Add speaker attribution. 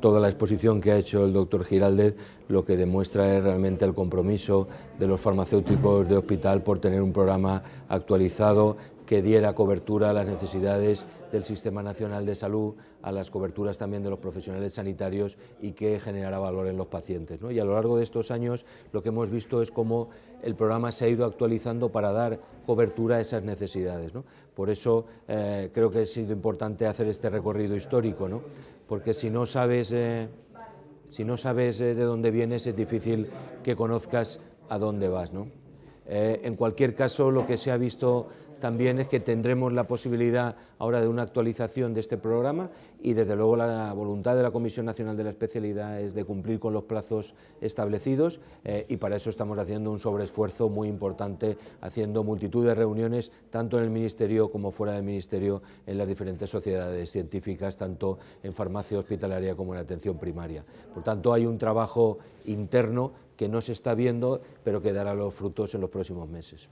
Speaker 1: Toda la exposición que ha hecho el doctor Giraldez lo que demuestra es realmente el compromiso de los farmacéuticos de hospital por tener un programa actualizado que diera cobertura a las necesidades del Sistema Nacional de Salud, a las coberturas también de los profesionales sanitarios y que generara valor en los pacientes. Y a lo largo de estos años lo que hemos visto es cómo el programa se ha ido actualizando para dar cobertura a esas necesidades. Por eso eh, creo que ha sido importante hacer este recorrido histórico, porque si no sabes, eh, si no sabes eh, de dónde vienes es difícil que conozcas a dónde vas. en cualquier caso, lo que se ha visto también es que tendremos la posibilidad ahora de una actualización de este programa y desde luego la voluntad de la Comisión Nacional de la Especialidad es de cumplir con los plazos establecidos eh, y para eso estamos haciendo un sobreesfuerzo muy importante, haciendo multitud de reuniones tanto en el Ministerio como fuera del Ministerio en las diferentes sociedades científicas, tanto en farmacia hospitalaria como en atención primaria. Por tanto, hay un trabajo interno que no se está viendo, pero que dará los frutos en los próximos meses.